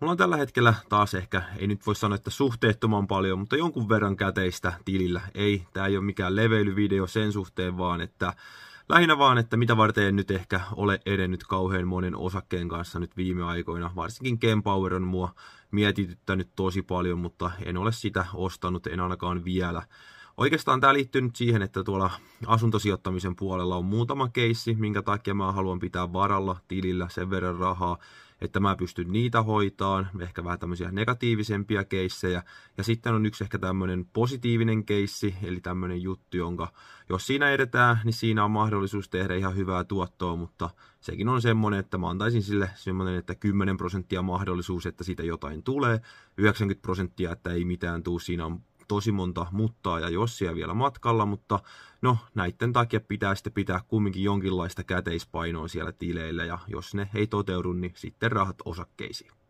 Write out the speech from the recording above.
Mulla on tällä hetkellä taas ehkä, ei nyt voi sanoa, että suhteettoman paljon, mutta jonkun verran käteistä tilillä. Ei, Tää ei ole mikään leveilyvideo sen suhteen, vaan että lähinnä vaan, että mitä varten en nyt ehkä ole edennyt kauhean monen osakkeen kanssa nyt viime aikoina. Varsinkin Kempower on mua mietityttänyt tosi paljon, mutta en ole sitä ostanut, en ainakaan vielä. Oikeastaan tämä liittyy nyt siihen, että tuolla asuntosijoittamisen puolella on muutama keissi, minkä takia mä haluan pitää varalla tilillä sen verran rahaa, että mä pystyn niitä hoitaan, ehkä vähän tämmöisiä negatiivisempia keissejä. Ja sitten on yksi ehkä tämmöinen positiivinen keissi, eli tämmöinen juttu, jonka jos siinä edetään, niin siinä on mahdollisuus tehdä ihan hyvää tuottoa, mutta sekin on semmoinen, että mä antaisin sille semmoinen, että 10 prosenttia mahdollisuus, että siitä jotain tulee, 90 prosenttia, että ei mitään tule siinä on tosi monta muttaa ja jossia vielä matkalla, mutta no näiden takia pitää sitten pitää kumminkin jonkinlaista käteispainoa siellä tileillä ja jos ne ei toteudu, niin sitten rahat osakkeisiin.